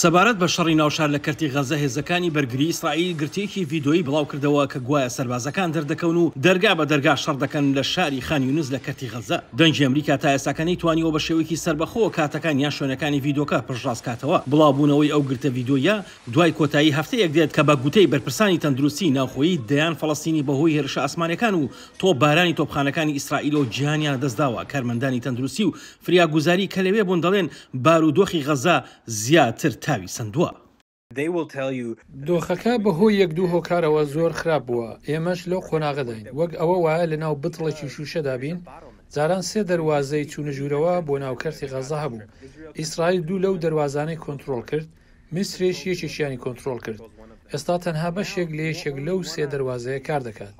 سەبارەت بە شەڕی ناوشار لە کەرتی غەزە هێزەکانی بەرگری ئیسرائیل گرتێکی ڤیددیۆی بڵاو کردەوە کە گوایە سەربازەکان دەردەکەون و دەرگا بە دەرگا شەڕ دەکەن لە شاری خانیونز لە کەتی غەزە دەنجی ئەمریکا تا ئێساکانی توانیەوە بە شێوەیەکی سربەخۆ کاتەکان یان شوێنەکانی ڤیددیوکە پرژڕاستکاتەوە بڵاوبوونەوەی ئەو گرتە ڤیددیۆیە دوای کۆتایی هەفتەیەک دێت کە بە گوتەی بەرپرسانی تەندروستی ناوخۆیی دەیان فەڵستینی بەهۆی هێرش ئاسمانەکان و تۆ بارانی تۆپخانەکانی ئیسرائیل و جیهانیان دەستداوە کارمەندانی تەندروستی و فریاگوزاری کە لەوێ بوون دەڵێن بارودۆخی غەزە زیاتر تاوی سندووە. دۆخەکە بەهۆی یەک دوو هۆکارەوە زۆر خراپ بووە ئێمەش لەو قۆناغدەین وەک ئەوە وایە لە ناو بتڵێکی شوشەدابین جاران سێ دەواازەی چونەژوورەوە بۆ ناوکەرتی غەزا هەبوو ئیسرائیل دوو لەو دەواازانەی کۆنتترۆل کرد میسرێش یەکێکیانی کۆنتترۆل کرد ئێستا تەنها بەشێک لە یەکێک لەو سێ دەواازەیە کار دەکات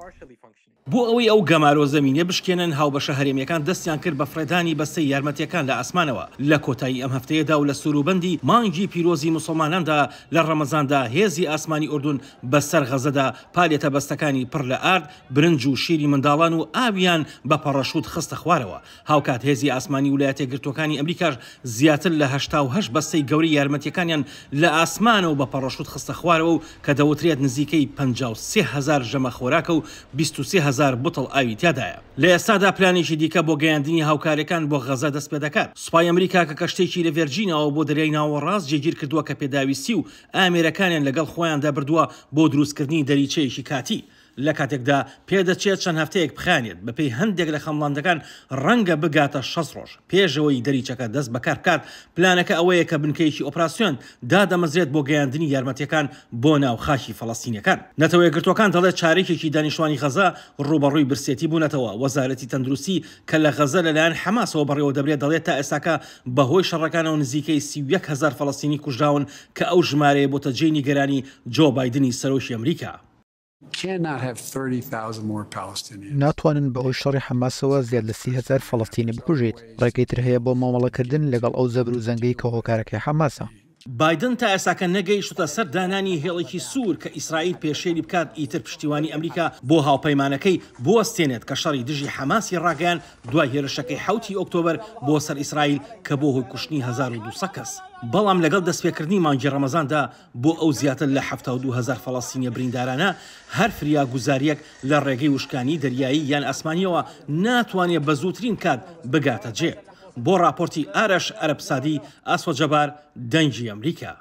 بۆ ئەوەی ئەو گەمارۆ زمینە بشکێنن هاوبەشە هەرێمیەکان دەستیان کرد بە فرەدانی بەسەی یارمەتیەکان لە ئاسمانەوە لە کۆتایی ئەم هەفتەیەدا و لە سوروبندی مانگی پیرۆزی مسلماناندا لە ڕەمەزاندا هێزی ئاسمانی ئوردون بەسەر غەزەدا پالێتە بەستەکانی پڕ لە ئارد برنج و شیری منداڵان و ئاویان بە پەڕەشوت خستە خوارەوە هاوکات هێزی ئاسمانی ویلایەتە گرتوەکانی ئەمریکاش زیاتر لە هه بەستەی گەوری یارمەتیەکانیان لە ئاسمانەوە بە پەڕەشوت خستە خوارەوە و کە دەوترێت نزیکەی 5 هزار ژەمە خۆراکە و 23 هزار هزار بتڵ ئاوی تێدایە لە ئێستادا پلانێکی دیکە بۆ گەیاندنی هاوکارەکان بۆ غەزە دەست پێ دەکات سوپای ئەمریکا کە کەشتێکی لە ڤێرجینەوە بۆ دەریای ناوەڕاست جێگیر کردووە کە پێداویستی و ئامێرەکانیان لەگەڵ خۆیان دەبردووە بۆ دروستکردنی دەریچەیەکی کاتی لە کاتێکدا پێدەچێت چەند هەفتەیەک بخانێت بەپی هەندێک لە خەمڵاندەکان ڕەنگە بگاتە 6 ڕۆژ پێشەوەی دەریچەکە دەست بەکار بکات پلانەکە ئەوەیە کە بنکەیکی ئۆپراسسیۆن دادەمەزێت بۆ گەیاندنی یارمەتیەکان بۆ ناو خاشی فەڵستینەکان نەتەوەی گرتوەکان دەڵێت چارێکێکی دانیشتوانی غەزا ڕوبەڕووی برسێتی بوونەتەوە وەزارەتی تەندروستی کە لە غەزە لەلایەن حماسەوە بەڕێوە دەبرێت دەڵێت تا ئێساکە بەهۆی شەڕەکانەوە نزیکەی سی هزار فەڵستینی کوژراون کە ئەو ژمارەیە بۆ تەجێنی گەرانی جۆ بادننی سەرۆشی ئەمریکا. cannot have 30,000 more Palestinians. Not one in Bush or Hamas was yet the Sihazar Falastini Bukujit, like it here Bomalakadin, legal Ozabruzangi, Kohokarak Hamasa. بادن تا ئێساکە نەگەیشتە سەر دانانی هێڵێکی سوور کە ئیسرائیل پێشێری بکات ئیتر پشتیوانی ئەمریکا بۆ هاوپەیمانەکەی بوەستێنێت کە شەڕی دژی حماسی ڕاگەیان دوای هێرشەکەی حوتی ئۆکتۆبر بۆ سەر ئیسرائیل کە بۆ هۆی کوشتنی 1200 کەس بەڵام لەگەڵ دەستپێکردنی مانگی ڕەمەزاندا بۆ ئەو زیاتر لە 1970 فەڵاستینیە بریندارانە هەر فریا گوزاریەک لە ڕێگەی وشکانی دەریایی یان ئەسمانیەوە ناتوانێت بە زووترین کات بگاتە جێ. بۆ راپۆرتی ئارەش ئەرەبسادی ئاسۆ جەبار دەنجی ئەمریکا.